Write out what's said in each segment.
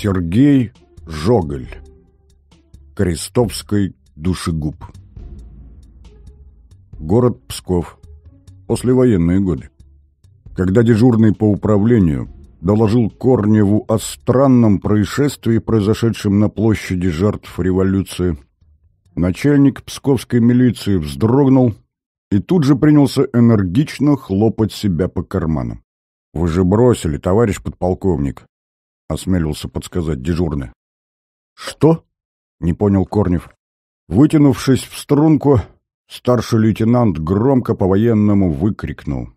Сергей Жоголь. Крестовской душегуб. Город Псков. Послевоенные годы. Когда дежурный по управлению доложил Корневу о странном происшествии, произошедшем на площади жертв революции, начальник псковской милиции вздрогнул и тут же принялся энергично хлопать себя по карманам. «Вы же бросили, товарищ подполковник!» — осмелился подсказать дежурный. «Что?» — не понял Корнев. Вытянувшись в струнку, старший лейтенант громко по-военному выкрикнул.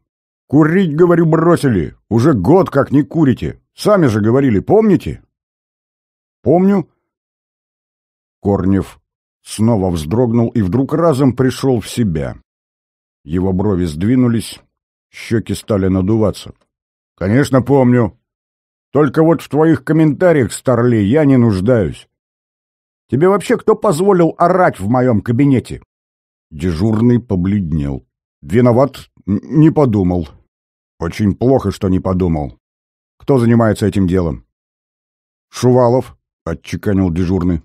«Курить, говорю, бросили! Уже год как не курите! Сами же говорили, помните?» «Помню». Корнев снова вздрогнул и вдруг разом пришел в себя. Его брови сдвинулись, щеки стали надуваться. «Конечно, помню!» Только вот в твоих комментариях, Старлей, я не нуждаюсь. Тебе вообще кто позволил орать в моем кабинете?» Дежурный побледнел. «Виноват, не подумал. Очень плохо, что не подумал. Кто занимается этим делом?» «Шувалов», — отчеканил дежурный.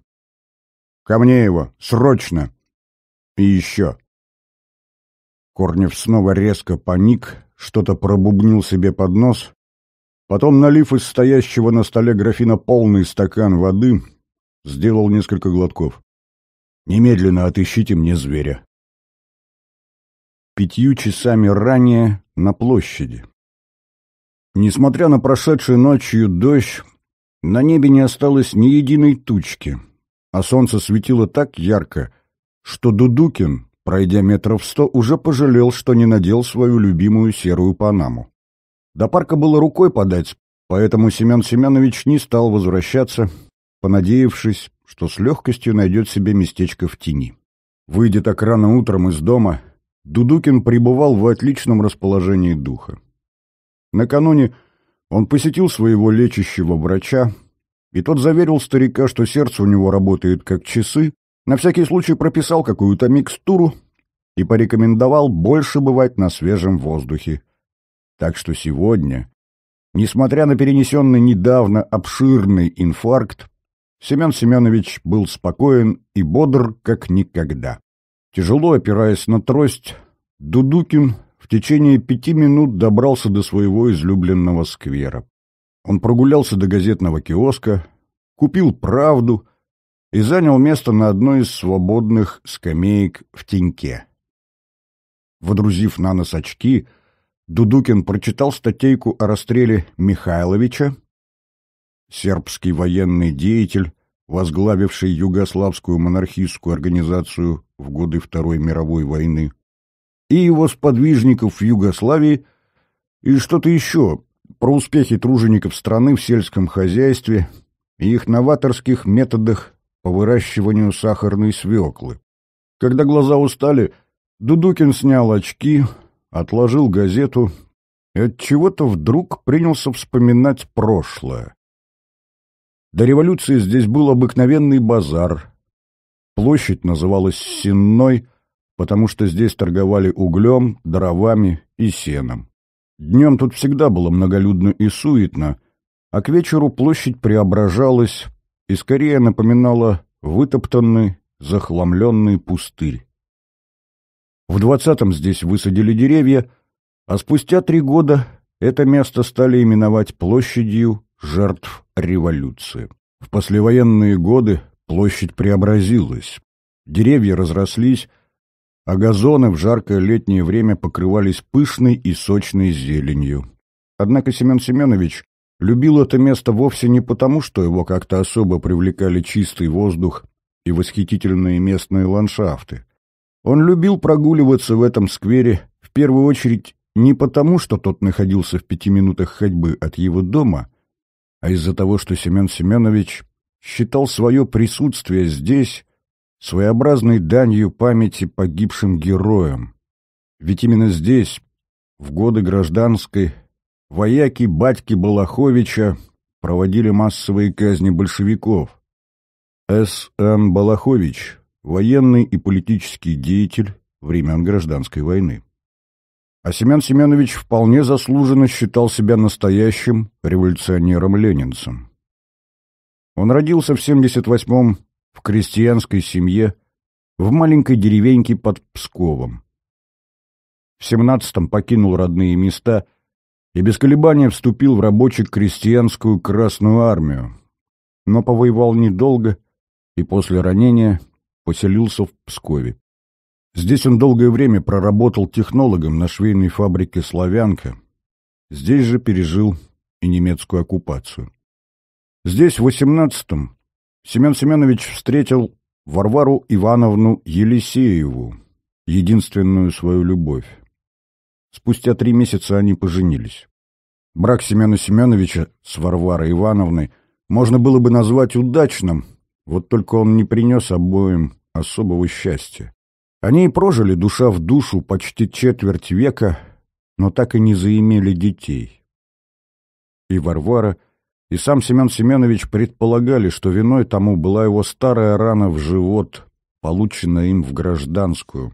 «Ко мне его, срочно!» «И еще!» Корнев снова резко паник, что-то пробубнил себе под нос, Потом, налив из стоящего на столе графина полный стакан воды, сделал несколько глотков. «Немедленно отыщите мне зверя». Пятью часами ранее на площади. Несмотря на прошедшую ночью дождь, на небе не осталось ни единой тучки, а солнце светило так ярко, что Дудукин, пройдя метров сто, уже пожалел, что не надел свою любимую серую панаму. До парка было рукой подать, поэтому Семен Семенович не стал возвращаться, понадеявшись, что с легкостью найдет себе местечко в тени. Выйдя так рано утром из дома, Дудукин пребывал в отличном расположении духа. Накануне он посетил своего лечащего врача, и тот заверил старика, что сердце у него работает как часы, на всякий случай прописал какую-то микстуру и порекомендовал больше бывать на свежем воздухе. Так что сегодня, несмотря на перенесенный недавно обширный инфаркт, Семен Семенович был спокоен и бодр, как никогда. Тяжело опираясь на трость, Дудукин в течение пяти минут добрался до своего излюбленного сквера. Он прогулялся до газетного киоска, купил «Правду» и занял место на одной из свободных скамеек в теньке. Водрузив на нос очки, Дудукин прочитал статейку о расстреле Михайловича, сербский военный деятель, возглавивший югославскую монархистскую организацию в годы Второй мировой войны, и его сподвижников в Югославии, и что-то еще про успехи тружеников страны в сельском хозяйстве и их новаторских методах по выращиванию сахарной свеклы. Когда глаза устали, Дудукин снял очки, отложил газету и от чего-то вдруг принялся вспоминать прошлое. До революции здесь был обыкновенный базар. Площадь называлась Сенной, потому что здесь торговали углем, дровами и сеном. Днем тут всегда было многолюдно и суетно, а к вечеру площадь преображалась и скорее напоминала вытоптанный, захламленный пустырь. В двадцатом здесь высадили деревья, а спустя три года это место стали именовать площадью жертв революции. В послевоенные годы площадь преобразилась. Деревья разрослись, а газоны в жаркое летнее время покрывались пышной и сочной зеленью. Однако Семен Семенович любил это место вовсе не потому, что его как-то особо привлекали чистый воздух и восхитительные местные ландшафты. Он любил прогуливаться в этом сквере в первую очередь не потому, что тот находился в пяти минутах ходьбы от его дома, а из-за того, что Семен Семенович считал свое присутствие здесь своеобразной данью памяти погибшим героям. Ведь именно здесь, в годы гражданской, вояки батьки Балаховича проводили массовые казни большевиков. С.Н. Балахович военный и политический деятель времен гражданской войны. А Семен Семенович вполне заслуженно считал себя настоящим революционером-ленинцем. Он родился в 78-м в крестьянской семье в маленькой деревеньке под Псковом. В 17-м покинул родные места и без колебания вступил в рабоче-крестьянскую Красную Армию, но повоевал недолго и после ранения поселился в Пскове. Здесь он долгое время проработал технологом на швейной фабрике «Славянка». Здесь же пережил и немецкую оккупацию. Здесь, в 18-м, Семен Семенович встретил Варвару Ивановну Елисееву, единственную свою любовь. Спустя три месяца они поженились. Брак Семена Семеновича с Варварой Ивановной можно было бы назвать удачным, вот только он не принес обоим особого счастья. Они и прожили душа в душу почти четверть века, но так и не заимели детей. И Варвара, и сам Семен Семенович предполагали, что виной тому была его старая рана в живот, полученная им в гражданскую.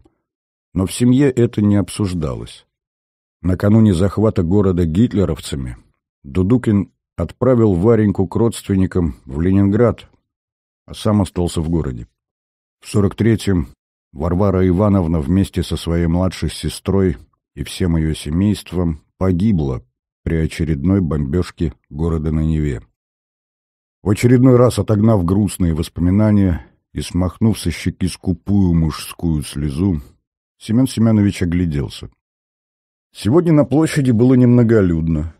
Но в семье это не обсуждалось. Накануне захвата города гитлеровцами Дудукин отправил Вареньку к родственникам в Ленинград а сам остался в городе. В 43-м Варвара Ивановна вместе со своей младшей сестрой и всем ее семейством погибла при очередной бомбежке города на Неве. В очередной раз отогнав грустные воспоминания и смахнув со щеки скупую мужскую слезу, Семен Семенович огляделся. Сегодня на площади было немноголюдно.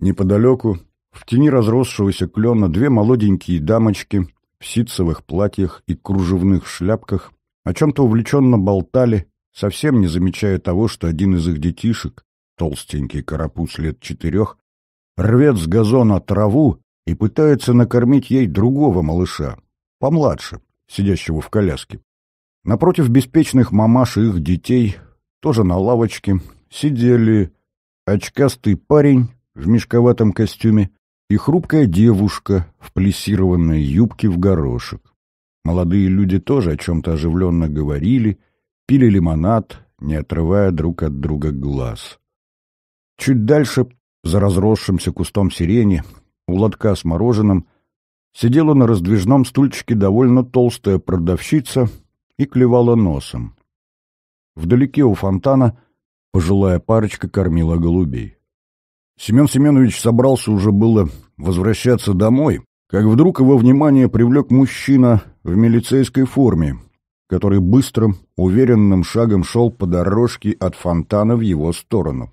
Неподалеку, в тени разросшегося клена, две молоденькие дамочки в ситцевых платьях и кружевных шляпках, о чем-то увлеченно болтали, совсем не замечая того, что один из их детишек, толстенький карапуз лет четырех, рвет с газона траву и пытается накормить ей другого малыша, помладше, сидящего в коляске. Напротив беспечных мамаш и их детей, тоже на лавочке, сидели очкастый парень в мешковатом костюме и хрупкая девушка в плессированной юбке в горошек. Молодые люди тоже о чем-то оживленно говорили, пили лимонад, не отрывая друг от друга глаз. Чуть дальше, за разросшимся кустом сирени, у лотка с мороженым, сидела на раздвижном стульчике довольно толстая продавщица и клевала носом. Вдалеке у фонтана пожилая парочка кормила голубей. Семен Семенович собрался уже было возвращаться домой, как вдруг его внимание привлек мужчина в милицейской форме, который быстрым, уверенным шагом шел по дорожке от фонтана в его сторону.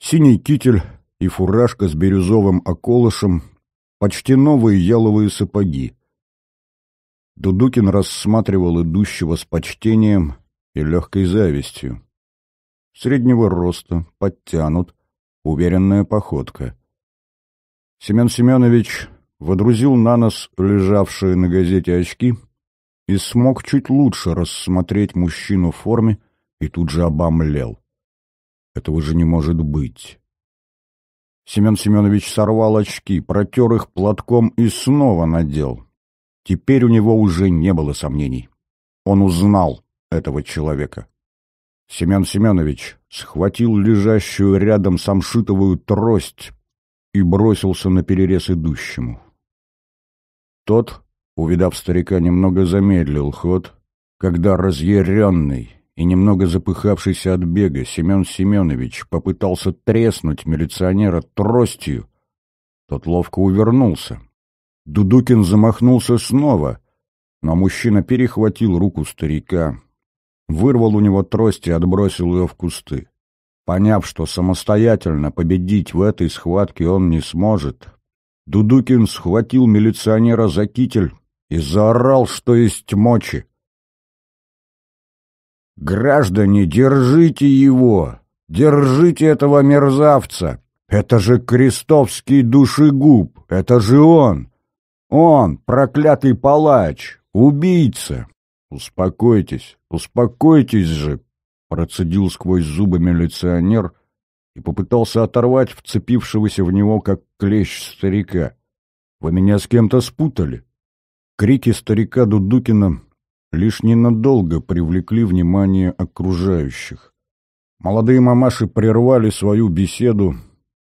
Синий китель и фуражка с бирюзовым околышем, почти новые яловые сапоги. Дудукин рассматривал идущего с почтением и легкой завистью. Среднего роста, подтянут, уверенная походка. Семен Семенович водрузил на нос лежавшие на газете очки и смог чуть лучше рассмотреть мужчину в форме и тут же обомлел. Этого же не может быть. Семен Семенович сорвал очки, протер их платком и снова надел. Теперь у него уже не было сомнений. Он узнал этого человека. Семен Семенович схватил лежащую рядом самшитовую трость и бросился на перерез идущему. Тот, увидав старика, немного замедлил ход, когда разъяренный и немного запыхавшийся от бега Семен Семенович попытался треснуть милиционера тростью, тот ловко увернулся. Дудукин замахнулся снова, но мужчина перехватил руку старика вырвал у него трость и отбросил ее в кусты. Поняв, что самостоятельно победить в этой схватке он не сможет, Дудукин схватил милиционера за китель и заорал, что есть мочи. «Граждане, держите его! Держите этого мерзавца! Это же крестовский душегуб! Это же он! Он, проклятый палач, убийца!» «Успокойтесь, успокойтесь же!» — процедил сквозь зубы милиционер и попытался оторвать вцепившегося в него, как клещ старика. «Вы меня с кем-то спутали!» Крики старика Дудукина лишь ненадолго привлекли внимание окружающих. Молодые мамаши прервали свою беседу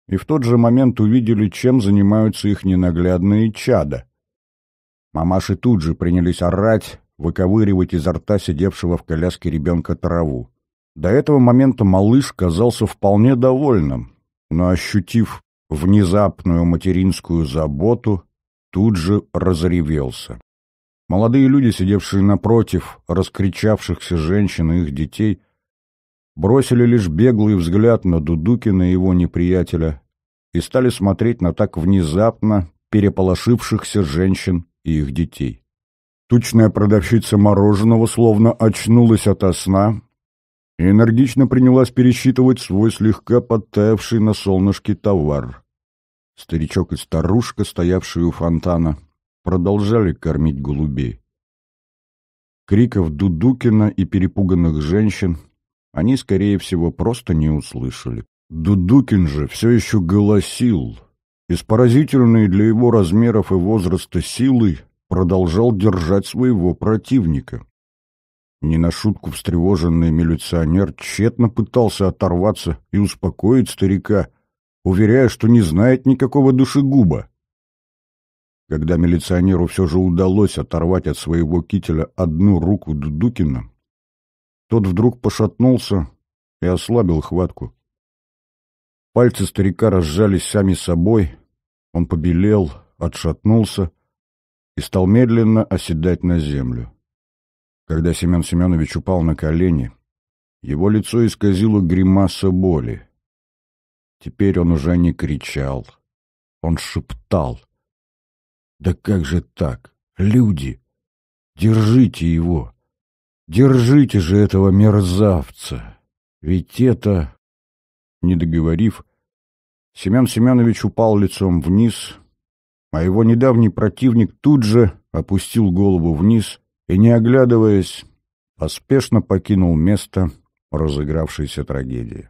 и в тот же момент увидели, чем занимаются их ненаглядные чада. Мамаши тут же принялись орать, выковыривать изо рта сидевшего в коляске ребенка траву. До этого момента малыш казался вполне довольным, но, ощутив внезапную материнскую заботу, тут же разревелся. Молодые люди, сидевшие напротив раскричавшихся женщин и их детей, бросили лишь беглый взгляд на Дудукина и его неприятеля и стали смотреть на так внезапно переполошившихся женщин и их детей. Тучная продавщица мороженого словно очнулась ото сна и энергично принялась пересчитывать свой слегка подтаявший на солнышке товар. Старичок и старушка, стоявшие у фонтана, продолжали кормить голубей. Криков Дудукина и перепуганных женщин они, скорее всего, просто не услышали. Дудукин же все еще голосил, и с поразительной для его размеров и возраста силой продолжал держать своего противника. Не на шутку встревоженный милиционер тщетно пытался оторваться и успокоить старика, уверяя, что не знает никакого душегуба. Когда милиционеру все же удалось оторвать от своего кителя одну руку Дудукина, тот вдруг пошатнулся и ослабил хватку. Пальцы старика разжались сами собой, он побелел, отшатнулся, и стал медленно оседать на землю. Когда Семен Семенович упал на колени, его лицо исказило гримаса боли. Теперь он уже не кричал, он шептал. «Да как же так? Люди! Держите его! Держите же этого мерзавца! Ведь это...» Не договорив, Семен Семенович упал лицом вниз, а его недавний противник тут же опустил голову вниз и, не оглядываясь, поспешно покинул место разыгравшейся трагедии.